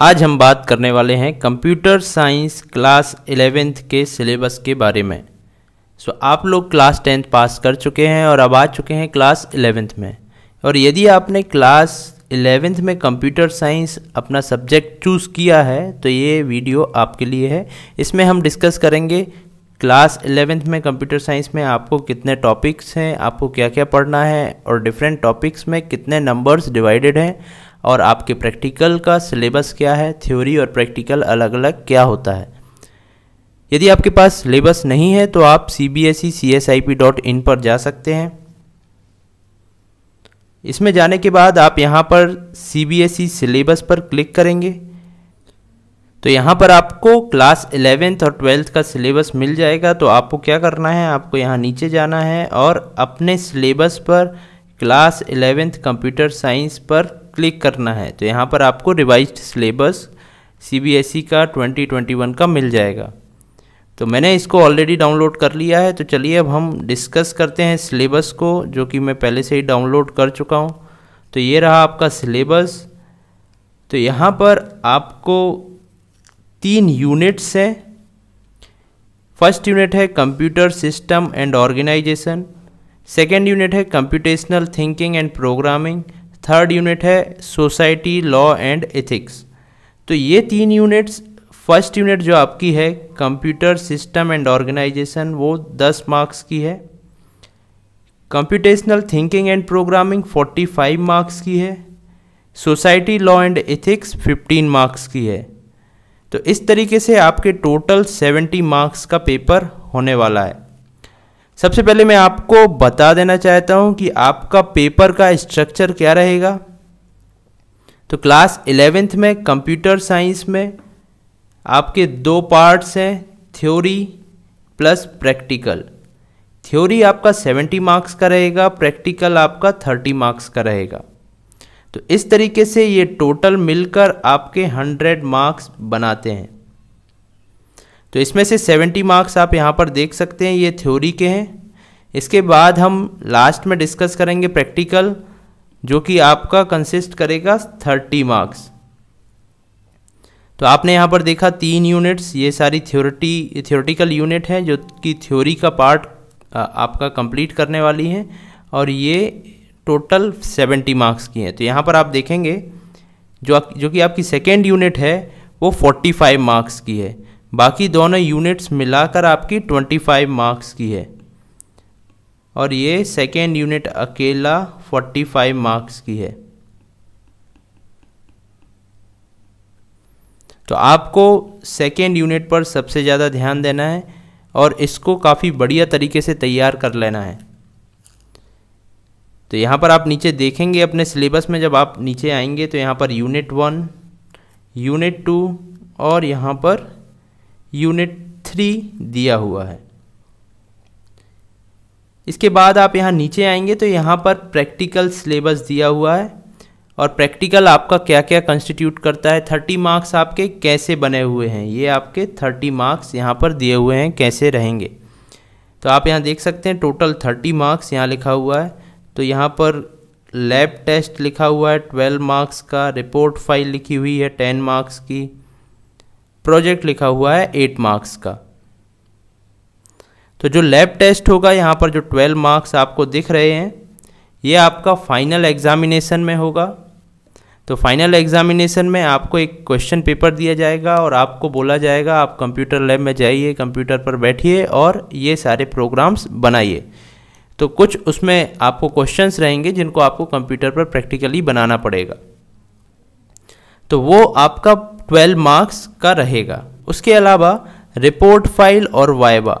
आज हम बात करने वाले हैं कंप्यूटर साइंस क्लास एलेवेंथ के सिलेबस के बारे में सो आप लोग क्लास टेंथ पास कर चुके हैं और अब आ चुके हैं क्लास एलेवेंथ में और यदि आपने क्लास एलेवेंथ में कंप्यूटर साइंस अपना सब्जेक्ट चूज़ किया है तो ये वीडियो आपके लिए है इसमें हम डिस्कस करेंगे क्लास एलेवेंथ में कंप्यूटर साइंस में आपको कितने टॉपिक्स हैं आपको क्या क्या पढ़ना है और डिफरेंट टॉपिक्स में कितने नंबर्स डिवाइडेड हैं और आपके प्रैक्टिकल का सिलेबस क्या है थ्योरी और प्रैक्टिकल अलग अलग क्या होता है यदि आपके पास सिलेबस नहीं है तो आप C B S E C S I P dot in पर जा सकते हैं इसमें जाने के बाद आप यहाँ पर C B S E syllabus पर क्लिक करेंगे तो यहाँ पर आपको क्लास एलेवेंथ और ट्वेल्थ का सिलेबस मिल जाएगा तो आपको क्या करना है आपको यहाँ नीचे जाना है और अपने सिलेबस पर क्लास एलेवेंथ कंप्यूटर साइंस पर क्लिक करना है तो यहाँ पर आपको रिवाइज सिलेबस सी का 2021 का मिल जाएगा तो मैंने इसको ऑलरेडी डाउनलोड कर लिया है तो चलिए अब हम डिस्कस करते हैं सिलेबस को जो कि मैं पहले से ही डाउनलोड कर चुका हूँ तो ये रहा आपका सिलेबस तो यहाँ पर आपको तीन यूनिट्स हैं फर्स्ट यूनिट है computer system and organisation second unit है computational thinking and programming third unit है सोसाइटी लॉ एंड एथिक्स तो ये तीन यूनिट्स फर्स्ट यूनिट जो आपकी है कंप्यूटर सिस्टम एंड ऑर्गेनाइजेशन वो दस मार्क्स की है computational thinking and programming forty five marks की है society law and ethics fifteen marks की है तो इस तरीके से आपके टोटल सेवेंटी मार्क्स का पेपर होने वाला है सबसे पहले मैं आपको बता देना चाहता हूँ कि आपका पेपर का स्ट्रक्चर क्या रहेगा तो क्लास एलेवेंथ में कंप्यूटर साइंस में आपके दो पार्ट्स हैं थ्योरी प्लस प्रैक्टिकल थ्योरी आपका 70 मार्क्स का रहेगा प्रैक्टिकल आपका 30 मार्क्स का रहेगा तो इस तरीके से ये टोटल मिलकर आपके 100 मार्क्स बनाते हैं तो इसमें से 70 मार्क्स आप यहाँ पर देख सकते हैं ये थ्योरी के हैं इसके बाद हम लास्ट में डिस्कस करेंगे प्रैक्टिकल जो कि आपका कंसिस्ट करेगा 30 मार्क्स तो आपने यहाँ पर देखा तीन यूनिट्स ये सारी थ्योरिटी थ्योरिटिकल यूनिट हैं जो कि थ्योरी का पार्ट आपका कंप्लीट करने वाली हैं और ये टोटल 70 मार्क्स की हैं तो यहाँ पर आप देखेंगे जो जो कि आपकी सेकेंड यूनिट है वो 45 मार्क्स की है बाकी दोनों यूनिट्स मिलाकर आपकी 25 मार्क्स की है और ये सेकेंड यूनिट अकेला 45 मार्क्स की है तो आपको सेकेंड यूनिट पर सबसे ज़्यादा ध्यान देना है और इसको काफ़ी बढ़िया तरीके से तैयार कर लेना है तो यहाँ पर आप नीचे देखेंगे अपने सिलेबस में जब आप नीचे आएंगे तो यहाँ per unit one unit to और यहाँ पर यूनिट थ्री दिया हुआ है इसके बाद आप यहाँ नीचे आएंगे तो यहाँ पर प्रैक्टिकल सिलेबस दिया हुआ है और प्रैक्टिकल आपका क्या क्या कंस्टिट्यूट करता है थर्टी मार्क्स आपके कैसे बने हुए हैं ये आपके थर्टी मार्क्स यहाँ पर दिए हुए हैं कैसे रहेंगे तो आप यहाँ देख सकते हैं टोटल थर्टी मार्क्स यहाँ लिखा हुआ है तो यहाँ पर लैब टेस्ट लिखा हुआ है ट्वेल्व मार्क्स का रिपोर्ट फाइल लिखी हुई है टेन मार्क्स की प्रोजेक्ट लिखा हुआ है एट मार्क्स का तो जो लैब टेस्ट होगा यहाँ पर जो ट्वेल्व मार्क्स आपको दिख रहे हैं ये आपका फाइनल एग्जामिनेशन में होगा तो फाइनल एग्जामिनेशन में आपको एक क्वेश्चन पेपर दिया जाएगा और आपको बोला जाएगा आप कंप्यूटर लैब में जाइए कंप्यूटर पर बैठिए और ये सारे प्रोग्राम्स बनाइए तो कुछ उसमें आपको क्वेश्चंस रहेंगे जिनको आपको कंप्यूटर पर प्रैक्टिकली बनाना पड़ेगा तो वो आपका 12 मार्क्स का रहेगा उसके अलावा रिपोर्ट फाइल और वाइवा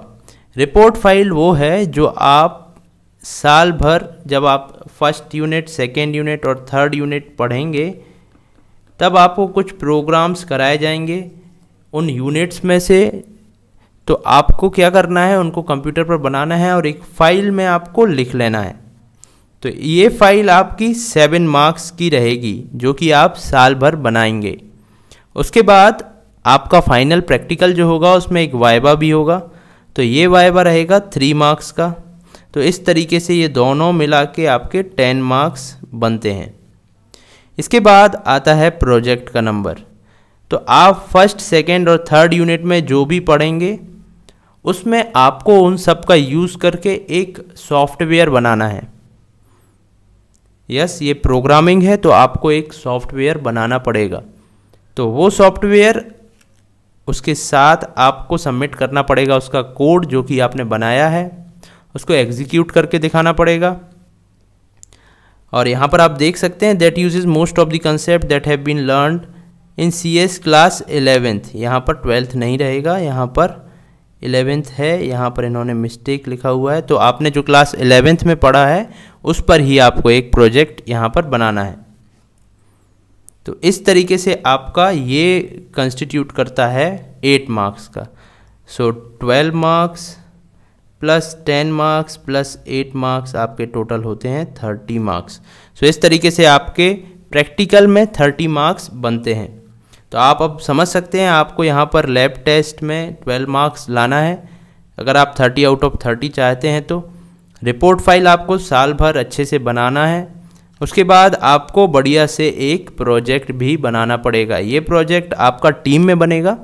रिपोर्ट फाइल वो है जो आप साल भर जब आप फर्स्ट यूनिट सेकेंड यूनिट और थर्ड यूनिट पढ़ेंगे तब आपको कुछ प्रोग्राम्स कराए जाएंगे उन यूनिट्स में से तो आपको क्या करना है उनको कंप्यूटर पर बनाना है और एक फ़ाइल में आपको लिख लेना है तो ये फ़ाइल आपकी सेवन मार्क्स की रहेगी जो कि आप साल भर बनाएंगे उसके बाद आपका फाइनल प्रैक्टिकल जो होगा उसमें एक वाइबा भी होगा तो ये वाइबा रहेगा थ्री मार्क्स का तो इस तरीके से ये दोनों मिला के आपके टेन मार्क्स बनते हैं इसके बाद आता है प्रोजेक्ट का नंबर तो आप फर्स्ट सेकेंड और थर्ड यूनिट में जो भी पढ़ेंगे उसमें आपको उन सब का यूज़ करके एक सॉफ्टवेयर बनाना है यस ये प्रोग्रामिंग है तो आपको एक सॉफ्टवेयर बनाना पड़ेगा तो वो सॉफ्टवेयर उसके साथ आपको सबमिट करना पड़ेगा उसका कोड जो कि आपने बनाया है उसको एग्जीक्यूट करके दिखाना पड़ेगा और यहाँ पर आप देख सकते हैं that is most of the concept that have been learn in C S class eleven यहाँ पर ट्वेल्थ नहीं रहेगा यहाँ पर एलेवेंथ है यहाँ पर इन्होंने मिस्टेक लिखा हुआ है तो आपने जो क्लास एलेवेंथ में पढ़ा है उस पर ही आपको एक प्रोजेक्ट यहाँ पर बनाना है तो इस तरीके से आपका ये कंस्टिट्यूट करता है एट मार्क्स का so twelve marks plus ten marks plus eight marks आपके टोटल होते हैं थर्टी मार्क्स सो इस तरीके से आपके प्रैक्टिकल में थर्टी मार्क्स बनते हैं तो आप अब समझ सकते हैं आपको यहाँ पर लैब टेस्ट में ट्वेल्व मार्क्स लाना है अगर आप थर्टी आउट ऑफ थर्टी चाहते हैं तो रिपोर्ट फाइल आपको साल भर अच्छे से बनाना है उसके बाद आपको बढ़िया से एक प्रोजेक्ट भी बनाना पड़ेगा ये प्रोजेक्ट आपका टीम में बनेगा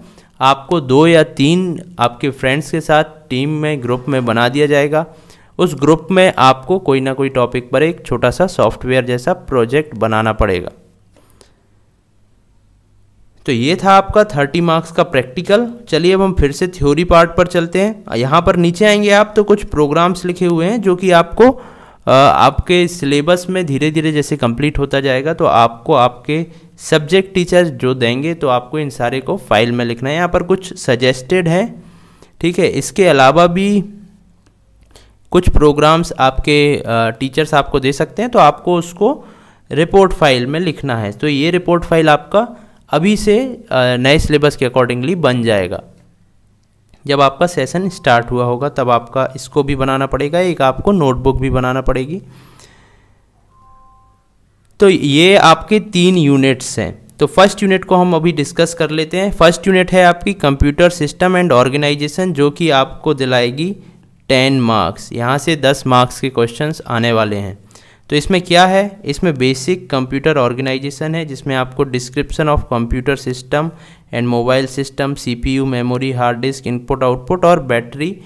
आपको दो या तीन आपके फ्रेंड्स के साथ टीम में ग्रुप में बना दिया जाएगा उस ग्रुप में आपको कोई ना कोई टॉपिक पर एक छोटा सा सॉफ्टवेयर जैसा प्रोजेक्ट बनाना पड़ेगा तो ये था आपका थर्टी मार्क्स का प्रैक्टिकल चलिए अब हम फिर से थ्योरी पार्ट पर चलते हैं यहाँ पर नीचे आएंगे आप तो कुछ प्रोग्राम्स लिखे हुए हैं जो कि आपको आपके सिलेबस में धीरे धीरे जैसे कंप्लीट होता जाएगा तो आपको आपके सब्जेक्ट टीचर जो देंगे तो आपको इन सारे को फाइल में लिखना है यहाँ पर कुछ सजेस्टेड है ठीक है इसके अलावा भी कुछ प्रोग्राम्स आपके टीचर्स आपको दे सकते हैं तो आपको उसको रिपोर्ट फाइल में लिखना है तो ये रिपोर्ट फाइल आपका अभी से नए सिलेबस के अकॉर्डिंगली बन जाएगा जब आपका सेशन स्टार्ट हुआ होगा तब आपका इसको भी बनाना पड़ेगा एक आपको नोटबुक भी बनाना पड़ेगी तो ये आपके तीन यूनिट्स हैं तो फर्स्ट यूनिट को हम अभी डिस्कस कर लेते हैं फर्स्ट यूनिट है आपकी कंप्यूटर सिस्टम एंड ऑर्गेनाइजेशन जो कि आपको दिलाएगी टेन मार्क्स यहाँ से दस मार्क्स के क्वेश्चंस आने वाले हैं तो इसमें क्या है इसमें बेसिक कंप्यूटर ऑर्गेनाइजेशन है जिसमें आपको description of computer system and mobile system CPU memory hard disk input output और बैटरी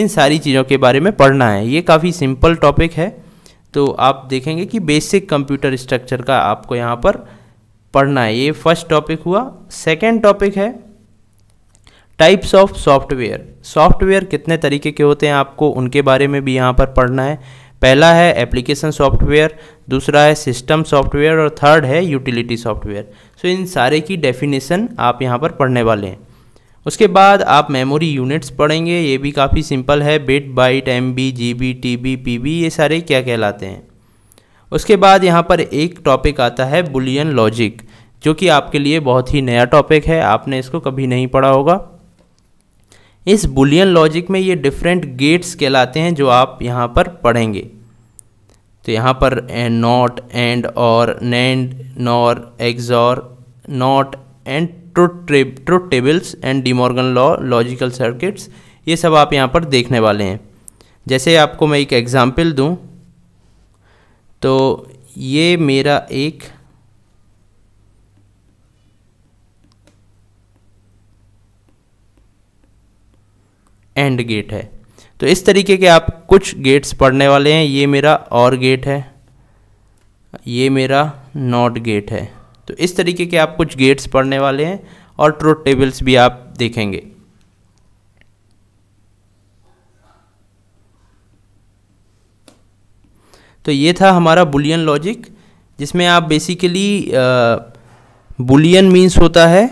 इन सारी चीज़ों के बारे में पढ़ना है ये काफ़ी सिंपल टॉपिक है तो आप देखेंगे कि बेसिक कंप्यूटर स्ट्रक्चर का आपको यहाँ पर पढ़ना है ये फर्स्ट टॉपिक हुआ सेकेंड टॉपिक है टाइप्स ऑफ सॉफ्टवेयर सॉफ्टवेयर कितने तरीके के होते हैं आपको उनके बारे में भी यहाँ पर पढ़ना है पहला है एप्लीकेशन सॉफ्टवेयर दूसरा है सिस्टम सॉफ्टवेयर और थर्ड है यूटिलिटी सॉफ्टवेयर सो इन सारे की डेफिनेशन आप यहाँ पर पढ़ने वाले हैं उसके बाद आप मेमोरी यूनिट्स पढ़ेंगे ये भी काफ़ी सिंपल है bit byte M B G B T B P B ये सारे क्या कहलाते हैं उसके बाद यहाँ पर एक टॉपिक आता है बुलियन लॉजिक जो कि आपके लिए बहुत ही नया टॉपिक है आपने इसको कभी नहीं पढ़ा होगा इस बुलियन लॉजिक में ये डिफरेंट गेट्स कहलाते हैं जो आप यहाँ पर पढ़ेंगे तो यहाँ पर नॉट एंड और NAND NOR XOR not and truth truth tables and De Morgan law logical circuits ये सब आप यहाँ पर देखने वाले हैं जैसे आपको मैं एक एग्ज़ाम्पल दूँ तो ये मेरा एक एंड गेट है तो इस तरीके के आप कुछ गेट्स पढ़ने वाले हैं ये मेरा और गेट है ये मेरा नॉट गेट है तो इस तरीके के आप कुछ गेट्स पढ़ने वाले हैं और ट्रोथ टेबल्स भी आप देखेंगे तो ये था हमारा बुलियन लॉजिक जिसमें आप बेसिकली बुलियन मीन्स होता है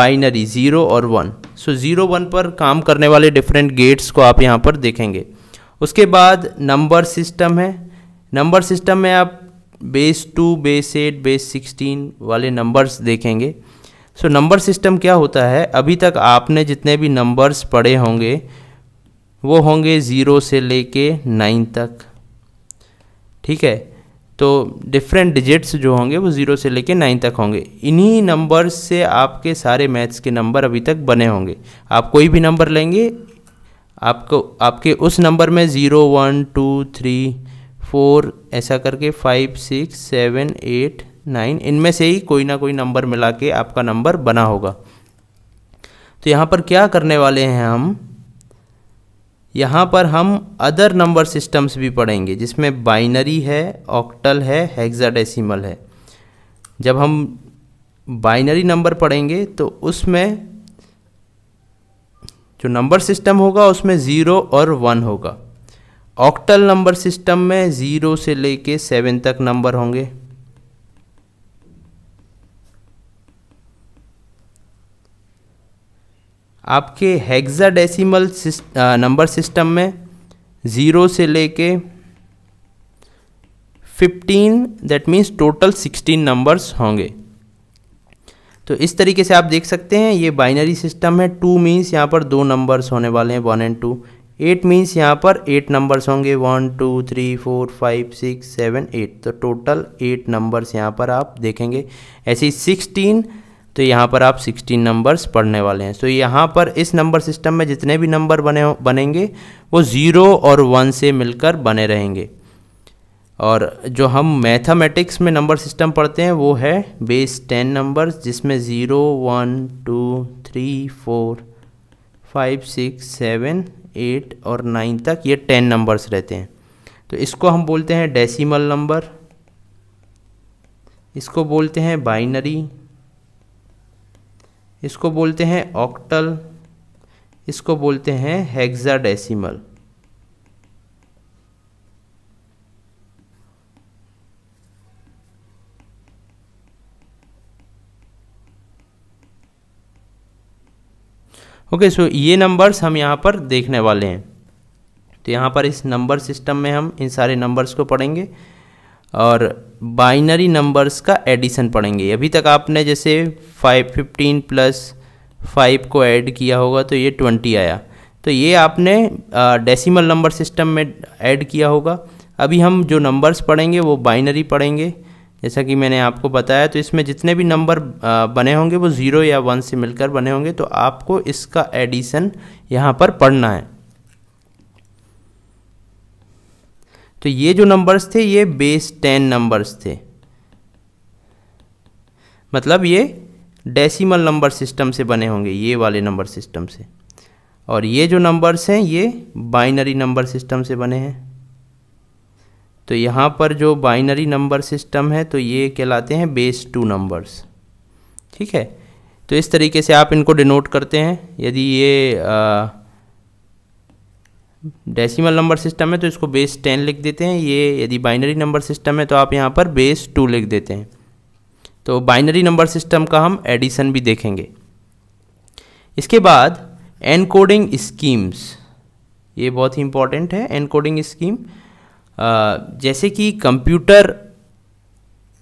बाइनरी ज़ीरो और वन सो ज़ीरो वन पर काम करने वाले डिफरेंट गेट्स को आप यहाँ पर देखेंगे उसके बाद नंबर सिस्टम है नंबर सिस्टम में आप base two base eight base sixteen वाले नंबर्स देखेंगे सो नंबर सिस्टम क्या होता है अभी तक आपने जितने भी नंबर्स पढ़े होंगे वो होंगे ज़ीरो से लेके नाइन तक ठीक है तो डिफरेंट डिजिट्स जो होंगे वो ज़ीरो से लेके नाइन तक होंगे इन्हीं नंबर से आपके सारे मैथ्स के नंबर अभी तक बने होंगे आप कोई भी नंबर लेंगे आपको आपके उस नंबर में zero one two three four ऐसा करके five six seven eight nine इनमें से ही कोई ना कोई नंबर मिला के आपका नंबर बना होगा तो यहाँ पर क्या करने वाले हैं हम यहाँ पर हम अदर नंबर सिस्टम्स भी पढ़ेंगे जिसमें बाइनरी है ऑक्टल है हेक्साडेसिमल है जब हम बाइनरी नंबर पढ़ेंगे तो उसमें जो नंबर सिस्टम होगा उसमें ज़ीरो और वन होगा ऑक्टल नंबर सिस्टम में ज़ीरो से लेके सेवन तक नंबर होंगे आपके हेक्साडेसिमल नंबर सिस्टम में ज़ीरो से लेके fifteen that means total sixteen numbers होंगे तो इस तरीके से आप देख सकते हैं ये बाइनरी सिस्टम है टू मीन्स यहाँ पर दो नंबर्स होने वाले हैं one and two eight means यहाँ पर एट नंबर्स होंगे one two three four five six seven eight तो टोटल एट नंबर्स यहाँ पर आप देखेंगे ऐसे ही सिक्सटीन तो यहाँ पर आप 16 नंबर्स पढ़ने वाले हैं सो so, यहाँ पर इस नंबर सिस्टम में जितने भी नंबर बने बनेंगे वो ज़ीरो और वन से मिलकर बने रहेंगे और जो हम मैथमेटिक्स में नंबर सिस्टम पढ़ते हैं वो है बेस टेन नंबर्स जिसमें zero one two three four five six seven eight और नाइन तक ये टेन नंबर्स रहते हैं तो इसको हम बोलते हैं डेसिमल नंबर इसको बोलते हैं बाइनरी इसको बोलते हैं ऑक्टल इसको बोलते हैं हेक्साडेसिमल ओके सो ये नंबर्स हम यहाँ पर देखने वाले हैं तो यहाँ पर इस नंबर सिस्टम में हम इन सारे नंबर्स को पढ़ेंगे और बाइनरी नंबर्स का एडिशन पढ़ेंगे अभी तक आपने जैसे फाइव फिफ्टीन प्लस फाइव को ऐड किया होगा तो ये ट्वेंटी आया तो ये आपने डेसिमल नंबर सिस्टम में ऐड किया होगा अभी हम जो नंबर्स पढ़ेंगे वो बाइनरी पढ़ेंगे जैसा कि मैंने आपको बताया तो इसमें जितने भी नंबर बने होंगे वो ज़ीरो या वन से मिलकर बने होंगे तो आपको इसका एडिशन यहाँ पर पढ़ना है तो ये जो नंबर्स थे ये बेस टेन नंबर्स थे मतलब ये डेसिमल नंबर सिस्टम से बने होंगे ये वाले नंबर सिस्टम से और ये जो नंबर्स हैं ये बाइनरी नंबर सिस्टम से बने हैं तो यहाँ पर जो बाइनरी नंबर सिस्टम है तो ये कहलाते हैं बेस टू नंबर्स ठीक है तो इस तरीके से आप इनको डिनोट करते हैं यदि ये आ, डेसिमल नंबर सिस्टम है तो इसको बेस टेन लिख देते हैं ये यदि बाइनरी नंबर सिस्टम है तो आप यहाँ पर बेस टू लिख देते हैं तो बाइनरी नंबर सिस्टम का हम एडिशन भी देखेंगे इसके बाद एनकोडिंग स्कीम्स ये बहुत ही इम्पॉर्टेंट है एनकोडिंग स्कीम जैसे कि कंप्यूटर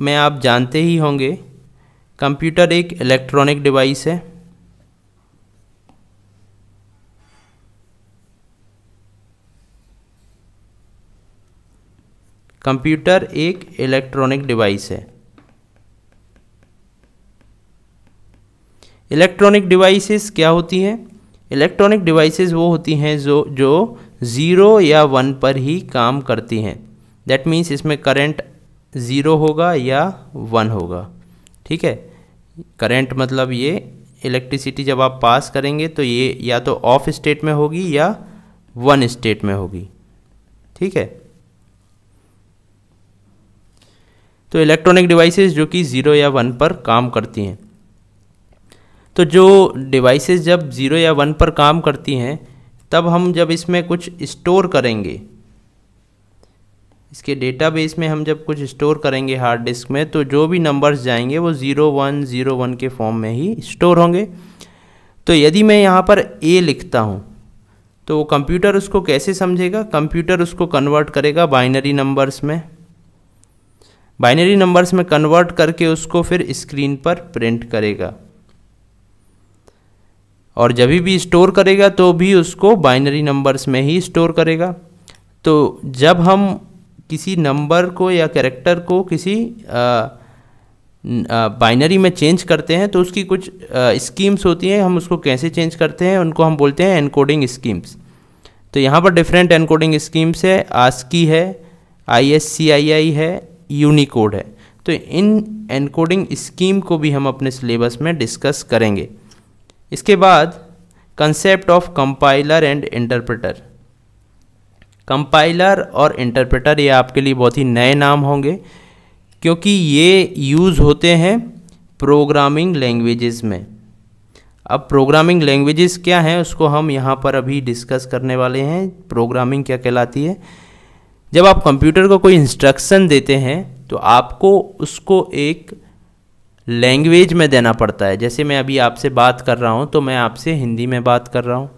में आप जानते ही होंगे कंप्यूटर एक इलेक्ट्रॉनिक डिवाइस है कंप्यूटर एक इलेक्ट्रॉनिक डिवाइस है इलेक्ट्रॉनिक डिवाइसेस क्या होती हैं इलेक्ट्रॉनिक डिवाइसेस वो होती हैं जो जो ज़ीरो या वन पर ही काम करती हैं दैट मीन्स इसमें करंट ज़ीरो होगा या वन होगा ठीक है करंट मतलब ये इलेक्ट्रिसिटी जब आप पास करेंगे तो ये या तो ऑफ स्टेट में होगी या वन स्टेट में होगी ठीक है तो इलेक्ट्रॉनिक डिवाइसेस जो कि ज़ीरो या वन पर काम करती हैं तो जो डिवाइसेस जब ज़ीरो या वन पर काम करती हैं तब हम जब इसमें कुछ स्टोर करेंगे इसके डेटाबेस में हम जब कुछ स्टोर करेंगे हार्ड डिस्क में तो जो भी नंबर्स जाएंगे वो ज़ीरो वन ज़ीरो वन के फॉर्म में ही स्टोर होंगे तो यदि मैं यहाँ पर ए लिखता हूँ तो कंप्यूटर उसको कैसे समझेगा कंप्यूटर उसको कन्वर्ट करेगा बाइनरी नंबर्स में बाइनरी नंबर्स में कन्वर्ट करके उसको फिर स्क्रीन पर प्रिंट करेगा और जब भी स्टोर करेगा तो भी उसको बाइनरी नंबर्स में ही स्टोर करेगा तो जब हम किसी नंबर को या कैरेक्टर को किसी बाइनरी में चेंज करते हैं तो उसकी कुछ स्कीम्स होती हैं हम उसको कैसे चेंज करते हैं उनको हम बोलते हैं एनकोडिंग स्कीम्स तो यहाँ पर डिफरेंट एनकोडिंग स्कीम्स है आस्की है आई एस सी आई आई है यूनिकोड है तो इन एनकोडिंग स्कीम को भी हम अपने सिलेबस में डिस्कस करेंगे इसके बाद concept of compiler and interpreter compiler और इंटरप्रेटर ये आपके लिए बहुत ही नए नाम होंगे क्योंकि ये यूज़ होते हैं प्रोग्रामिंग लैंग्वेजेस में अब प्रोग्रामिंग लैंग्वेजेस क्या हैं उसको हम यहाँ पर अभी डिस्कस करने वाले हैं प्रोग्रामिंग क्या कहलाती है जब आप कंप्यूटर को कोई इंस्ट्रक्शन देते हैं तो आपको उसको एक लैंग्वेज में देना पड़ता है जैसे मैं अभी आपसे बात कर रहा हूँ तो मैं आपसे हिंदी में बात कर रहा हूँ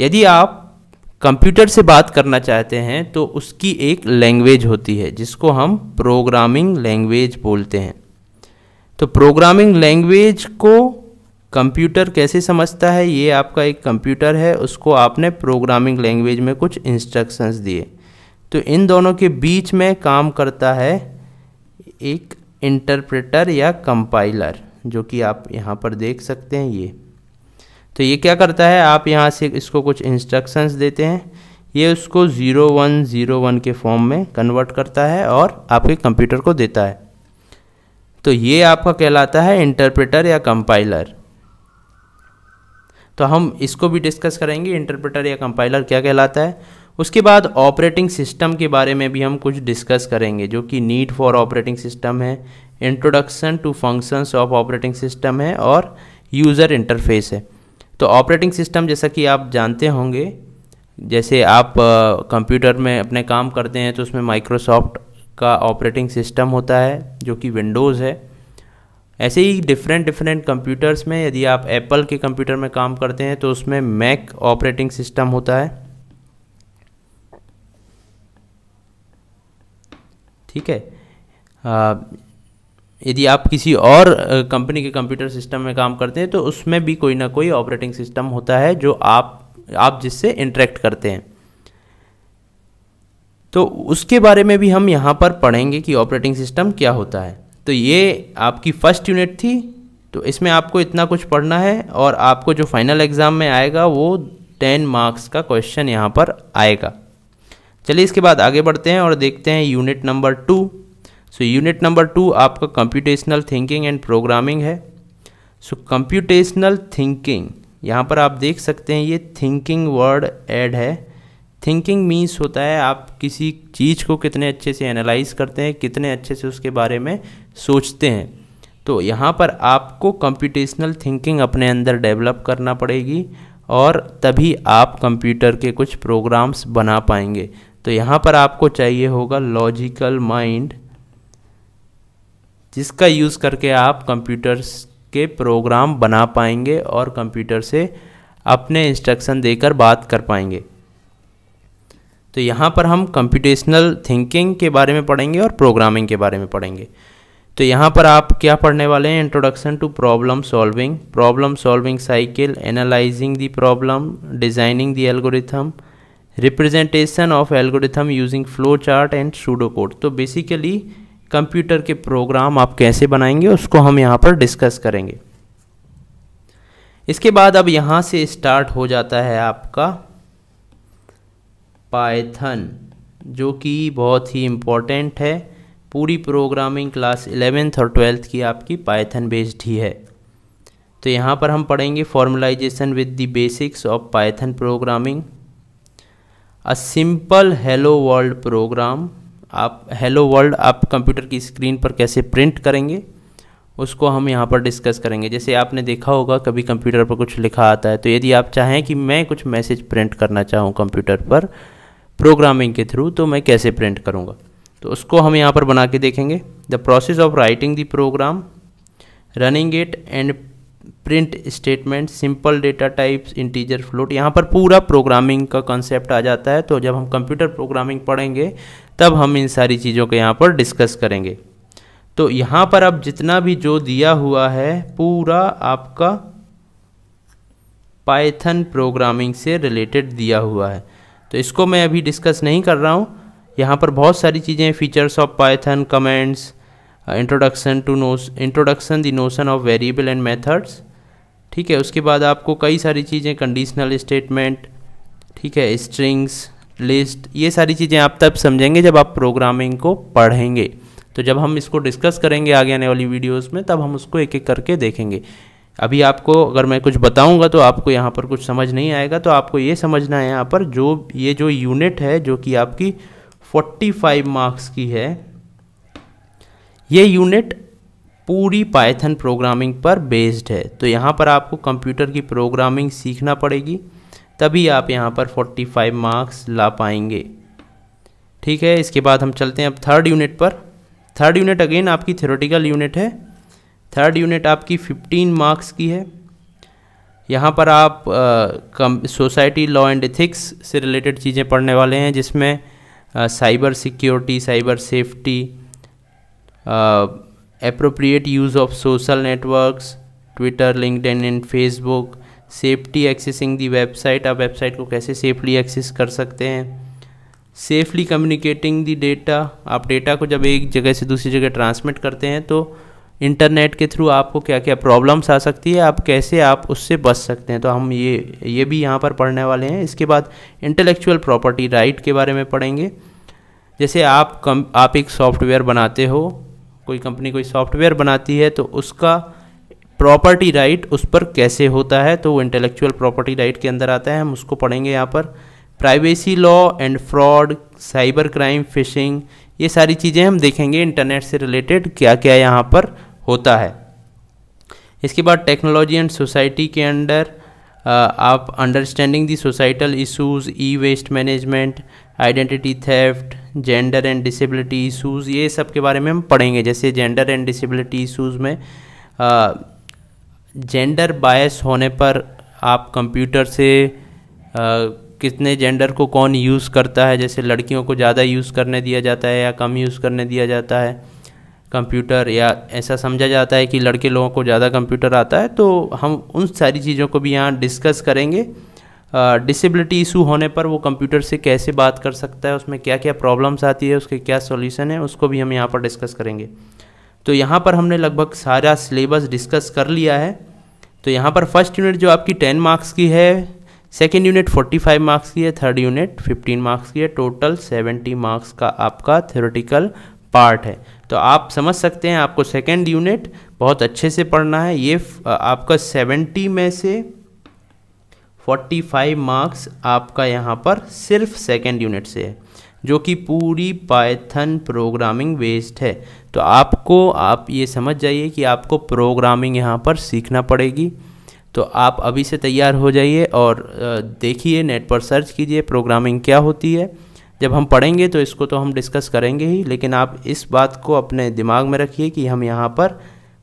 यदि आप कंप्यूटर से बात करना चाहते हैं तो उसकी एक लैंग्वेज होती है जिसको हम प्रोग्रामिंग लैंग्वेज बोलते हैं तो प्रोग्रामिंग लैंग्वेज को कंप्यूटर कैसे समझता है ये आपका एक कंप्यूटर है उसको आपने प्रोग्रामिंग लैंग्वेज में कुछ इंस्ट्रक्शंस दिए तो इन दोनों के बीच में काम करता है एक इंटरप्रेटर या कंपाइलर जो कि आप यहाँ पर देख सकते हैं ये तो ये क्या करता है आप यहाँ से इसको कुछ इंस्ट्रक्शंस देते हैं ये उसको ज़ीरो वन ज़ीरो वन के फॉर्म में कन्वर्ट करता है और आपके कंप्यूटर को देता है तो ये आपका कहलाता है इंटरप्रेटर या कंपाइलर तो हम इसको भी डिस्कस करेंगे इंटरप्रेटर या कंपाइलर क्या कहलाता है उसके बाद ऑपरेटिंग सिस्टम के बारे में भी हम कुछ डिस्कस करेंगे जो कि नीड फॉर ऑपरेटिंग सिस्टम है introduction to functions of operating system है और यूज़र इंटरफेस है तो ऑपरेटिंग सिस्टम जैसा कि आप जानते होंगे जैसे आप कंप्यूटर में अपने काम करते हैं तो उसमें माइक्रोसॉफ्ट का ऑपरेटिंग सिस्टम होता है जो कि विंडोज़ है ऐसे ही डिफरेंट डिफरेंट कंप्यूटर्स में यदि आप एप्पल के कंप्यूटर में काम करते हैं तो उसमें मैक ऑपरेटिंग सिस्टम होता है ठीक है यदि आप किसी और कंपनी के कंप्यूटर सिस्टम में काम करते हैं तो उसमें भी कोई ना कोई ऑपरेटिंग सिस्टम होता है जो आप आप जिससे इंटरेक्ट करते हैं तो उसके बारे में भी हम यहाँ पर पढ़ेंगे कि ऑपरेटिंग सिस्टम क्या होता है तो ये आपकी फ़र्स्ट यूनिट थी तो इसमें आपको इतना कुछ पढ़ना है और आपको जो फाइनल एग्ज़ाम में आएगा वो टेन मार्क्स का क्वेश्चन यहाँ पर आएगा चलिए इसके बाद आगे बढ़ते हैं और देखते हैं unit number two so unit number two आपका कंप्यूटेशनल थिंकिंग एंड प्रोग्रामिंग है सो कंप्यूटेशनल थिंकिंग यहाँ पर आप देख सकते हैं ये थिंकिंग वर्ड ऐड है थिंकिंग मीन्स होता है आप किसी चीज़ को कितने अच्छे से एनालाइज करते हैं कितने अच्छे से उसके बारे में सोचते हैं तो यहाँ पर आपको कंप्यूटेशनल थिंकिंग अपने अंदर डेवलप करना पड़ेगी और तभी आप कंप्यूटर के कुछ प्रोग्राम्स बना पाएंगे तो यहाँ पर आपको चाहिए होगा लॉजिकल माइंड जिसका यूज़ करके आप कंप्यूटर्स के प्रोग्राम बना पाएंगे और कंप्यूटर से अपने इंस्ट्रक्शन देकर बात कर पाएंगे तो यहाँ पर हम कंप्यूटेशनल थिंकिंग के बारे में पढ़ेंगे और प्रोग्रामिंग के बारे में पढ़ेंगे तो यहाँ पर आप क्या पढ़ने वाले हैं introduction to problem solving problem solving cycle analysing the problem designing the algorithm representation of algorithm using flow chart and pseudo code तो बेसिकली कंप्यूटर के प्रोग्राम आप कैसे बनाएंगे उसको हम यहाँ पर डिस्कस करेंगे इसके बाद अब यहाँ से स्टार्ट हो जाता है आपका पाइथन जो कि बहुत ही इम्पोर्टेंट है पूरी प्रोग्रामिंग क्लास एलेवेंथ और ट्वेल्थ की आपकी पाइथन बेस्ड ही है तो यहाँ पर हम पढ़ेंगे formalisation with the basics of Python programming a simple hello world program आप हेलो वर्ल्ड आप कंप्यूटर की स्क्रीन पर कैसे प्रिंट करेंगे उसको हम यहाँ पर डिस्कस करेंगे जैसे आपने देखा होगा कभी कंप्यूटर पर कुछ लिखा आता है तो यदि आप चाहें कि मैं कुछ मैसेज प्रिंट करना चाहूँ कंप्यूटर पर प्रोग्रामिंग के थ्रू तो मैं कैसे प्रिंट करूँगा तो उसको हम यहाँ पर बना के देखेंगे the process of writing the program running it and print statement simple data types integer float यहाँ पर पूरा प्रोग्रामिंग का कॉन्सेप्ट आ जाता है तो जब हम कंप्यूटर प्रोग्रामिंग पढ़ेंगे तब हम इन सारी चीज़ों को यहाँ पर डिस्कस करेंगे तो यहाँ पर अब जितना भी जो दिया हुआ है पूरा आपका पाइथन प्रोग्रामिंग से रिलेटेड दिया हुआ है तो इसको मैं अभी डिस्कस नहीं कर रहा हूँ यहाँ पर बहुत सारी चीज़ें features of Python comments introduction to नोस introduction the notion of variable and methods ठीक है उसके बाद आपको कई सारी चीज़ें कंडीशनल स्टेटमेंट ठीक है स्ट्रिंग्स लिस्ट ये सारी चीज़ें आप तब समझेंगे जब आप प्रोग्रामिंग को पढ़ेंगे तो जब हम इसको डिस्कस करेंगे आगे आने वाली वीडियोस में तब हम उसको एक एक करके देखेंगे अभी आपको अगर मैं कुछ बताऊंगा तो आपको यहाँ पर कुछ समझ नहीं आएगा तो आपको ये समझना है यहाँ पर जो ये जो यूनिट है जो कि आपकी 45 मार्क्स की है ये यूनिट पूरी पाइथन प्रोग्रामिंग पर बेस्ड है तो यहाँ पर आपको कंप्यूटर की प्रोग्रामिंग सीखना पड़ेगी तभी आप यहाँ पर 45 मार्क्स ला पाएंगे ठीक है इसके बाद हम चलते हैं अब थर्ड यूनिट पर थर्ड यूनिट अगेन आपकी थ्योरेटिकल यूनिट है थर्ड यूनिट आपकी 15 मार्क्स की है यहाँ पर आप सोसाइटी लॉ एंड एथिक्स से रिलेटेड चीज़ें पढ़ने वाले हैं जिसमें cyber security cyber safety appropriate use of social networks Twitter linked and Facebook safety accessing the website आप वेबसाइट को कैसे सेफली एक्सेस कर सकते हैं सेफली कम्युनिकेटिंग दी डेटा आप डेटा को जब एक जगह से दूसरी जगह ट्रांसमिट करते हैं तो इंटरनेट के थ्रू आपको क्या क्या प्रॉब्लम्स आ सकती है आप कैसे आप उससे बच सकते हैं तो हम ये ये भी यहाँ पर पढ़ने वाले हैं इसके बाद इंटेलेक्चुअल प्रॉपर्टी राइट के बारे में पढ़ेंगे जैसे आप कम आप एक सॉफ्टवेयर बनाते हो कोई कंपनी कोई सॉफ्टवेयर बनाती है तो उसका प्रॉपर्टी राइट उस पर कैसे होता है तो वो इंटेलेक्चुअल प्रॉपर्टी राइट के अंदर आता है हम उसको पढ़ेंगे यहाँ पर privacy law and fraud cyber crime phishing ये सारी चीज़ें हम देखेंगे इंटरनेट से रिलेटेड क्या क्या यहाँ पर होता है इसके बाद टेक्नोलॉजी एंड सोसाइटी के अंडर आप understanding the societal issues e waste management identity theft gender and disability issues ये सब के बारे में हम पढ़ेंगे जैसे जेंडर एंड डिसेबिलिटी इशूज़ में जेंडर बायस होने पर आप कंप्यूटर से आ, कितने जेंडर को कौन यूज़ करता है जैसे लड़कियों को ज़्यादा यूज़ करने दिया जाता है या कम यूज़ करने दिया जाता है कंप्यूटर या ऐसा समझा जाता है कि लड़के लोगों को ज़्यादा कंप्यूटर आता है तो हम उन सारी चीज़ों को भी यहाँ डिस्कस करेंगे डिसेबिलिटी इशू होने पर वो कंप्यूटर से कैसे बात कर सकता है उसमें क्या क्या प्रॉब्लम्स आती है उसके क्या सॉल्यूशन है उसको भी हम यहाँ पर डिस्कस करेंगे तो यहाँ पर हमने लगभग सारा सिलेबस डिस्कस कर लिया है तो यहाँ पर फर्स्ट यूनिट जो आपकी टेन मार्क्स की है second unit forty five marks की है थर्ड यूनिट फिफ्टीन मार्क्स की है टोटल सेवेंटी मार्क्स का आपका थ्योरेटिकल पार्ट है तो आप समझ सकते हैं आपको सेकेंड यूनिट बहुत अच्छे से पढ़ना है ये आपका सेवेंटी में से 45 मार्क्स आपका यहाँ पर सिर्फ सेकेंड यूनिट से है जो कि पूरी पाइथन प्रोग्रामिंग बेस्ड है तो आपको आप ये समझ जाइए कि आपको प्रोग्रामिंग यहाँ पर सीखना पड़ेगी तो आप अभी से तैयार हो जाइए और देखिए नेट पर सर्च कीजिए प्रोग्रामिंग क्या होती है जब हम पढ़ेंगे तो इसको तो हम डिस्कस करेंगे ही लेकिन आप इस बात को अपने दिमाग में रखिए कि हम यहाँ पर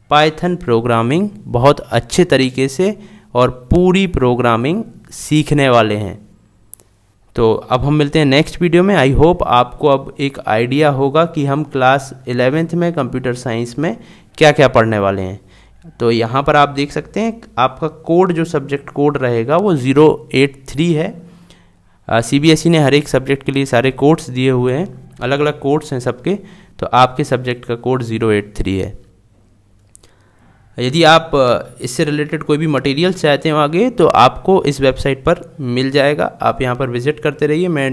पाइथन प्रोग्रामिंग बहुत अच्छे तरीके से और पूरी प्रोग्रामिंग सीखने वाले हैं तो अब हम मिलते हैं नेक्स्ट वीडियो में आई होप आपको अब एक आइडिया होगा कि हम क्लास एलेवेंथ में कंप्यूटर साइंस में क्या क्या पढ़ने वाले हैं तो यहाँ पर आप देख सकते हैं आपका कोड जो सब्जेक्ट कोड रहेगा वो ज़ीरो एट थ्री है सी बी एस ई ने हर एक सब्जेक्ट के लिए सारे कोड्स दिए हुए हैं अलग अलग कोड्स हैं सबके तो आपके सब्जेक्ट का कोड ज़ीरो एट थ्री है यदि आप इससे रिलेटेड कोई भी मटेरियल चाहते हो आगे तो आपको इस वेबसाइट पर मिल जाएगा आप यहाँ पर विज़िट करते रहिए मैं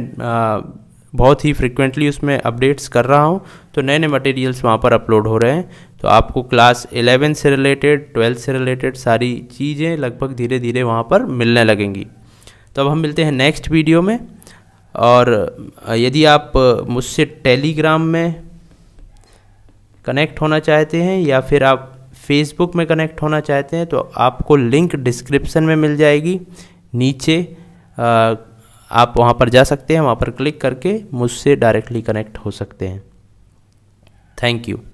बहुत ही फ्रिक्वेंटली उसमें अपडेट्स कर रहा हूँ तो नए नए मटेरियल्स वहाँ पर अपलोड हो रहे हैं तो आपको क्लास एलेवन से रिलेटेड ट्वेल्थ से रिलेटेड सारी चीज़ें लगभग धीरे धीरे वहाँ पर मिलने लगेंगी तो अब हम मिलते हैं नेक्स्ट वीडियो में और यदि आप मुझसे टेलीग्राम में कनेक्ट होना चाहते हैं या फिर आप फेसबुक में कनेक्ट होना चाहते हैं तो आपको लिंक डिस्क्रिप्शन में मिल जाएगी नीचे आ, आप वहाँ पर जा सकते हैं वहाँ पर क्लिक करके मुझसे डायरेक्टली कनेक्ट हो सकते हैं थैंक यू